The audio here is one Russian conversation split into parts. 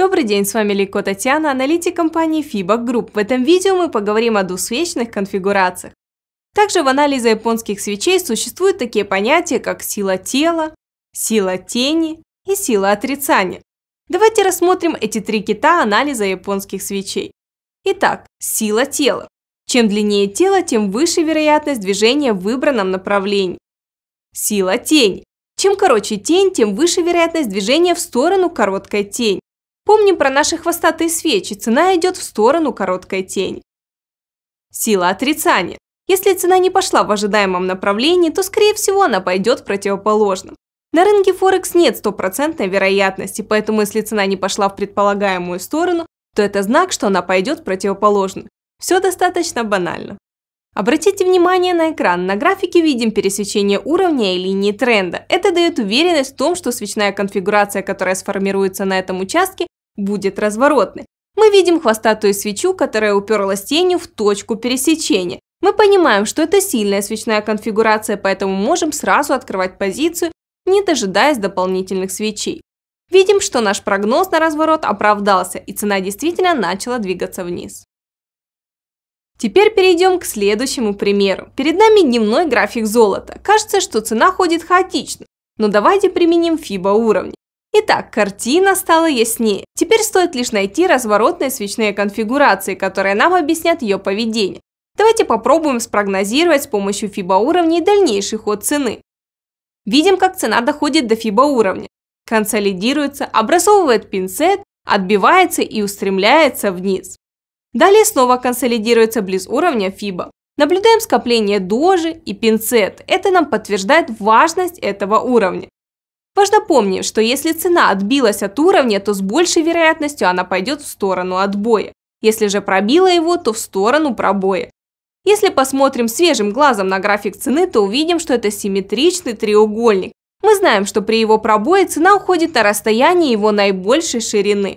Добрый день, с вами Лико Татьяна, аналитик компании Fiboc Group. В этом видео мы поговорим о двусвечных конфигурациях. Также в анализе японских свечей существуют такие понятия, как сила тела, сила тени и сила отрицания. Давайте рассмотрим эти три кита анализа японских свечей. Итак, сила тела. Чем длиннее тело, тем выше вероятность движения в выбранном направлении. Сила тени. Чем короче тень, тем выше вероятность движения в сторону короткой тени. Помним про наши хвостатые свечи, цена идет в сторону короткой тени. Сила отрицания. Если цена не пошла в ожидаемом направлении, то, скорее всего, она пойдет в противоположном. На рынке Форекс нет стопроцентной вероятности, поэтому если цена не пошла в предполагаемую сторону, то это знак, что она пойдет в противоположную. Все достаточно банально. Обратите внимание на экран. На графике видим пересечение уровня и линии тренда. Это дает уверенность в том, что свечная конфигурация, которая сформируется на этом участке, будет разворотной. Мы видим хвостатую свечу, которая уперлась тенью в точку пересечения. Мы понимаем, что это сильная свечная конфигурация, поэтому можем сразу открывать позицию, не дожидаясь дополнительных свечей. Видим, что наш прогноз на разворот оправдался, и цена действительно начала двигаться вниз. Теперь перейдем к следующему примеру. Перед нами дневной график золота. Кажется, что цена ходит хаотично, но давайте применим FIBA уровни. Итак, картина стала яснее. Теперь стоит лишь найти разворотные свечные конфигурации, которые нам объяснят ее поведение. Давайте попробуем спрогнозировать с помощью фибо уровней дальнейший ход цены. Видим, как цена доходит до фибо уровня, консолидируется, образовывает пинцет, отбивается и устремляется вниз. Далее снова консолидируется близ уровня фибо. Наблюдаем скопление дожи и пинцет. Это нам подтверждает важность этого уровня. Важно помнить, что если цена отбилась от уровня, то с большей вероятностью она пойдет в сторону отбоя. Если же пробила его, то в сторону пробоя. Если посмотрим свежим глазом на график цены, то увидим, что это симметричный треугольник. Мы знаем, что при его пробое цена уходит на расстояние его наибольшей ширины.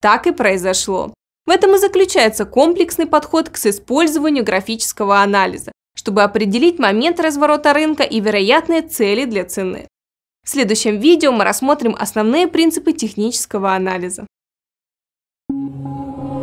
Так и произошло. В этом и заключается комплексный подход к использованию графического анализа, чтобы определить момент разворота рынка и вероятные цели для цены. В следующем видео мы рассмотрим основные принципы технического анализа. Thank you.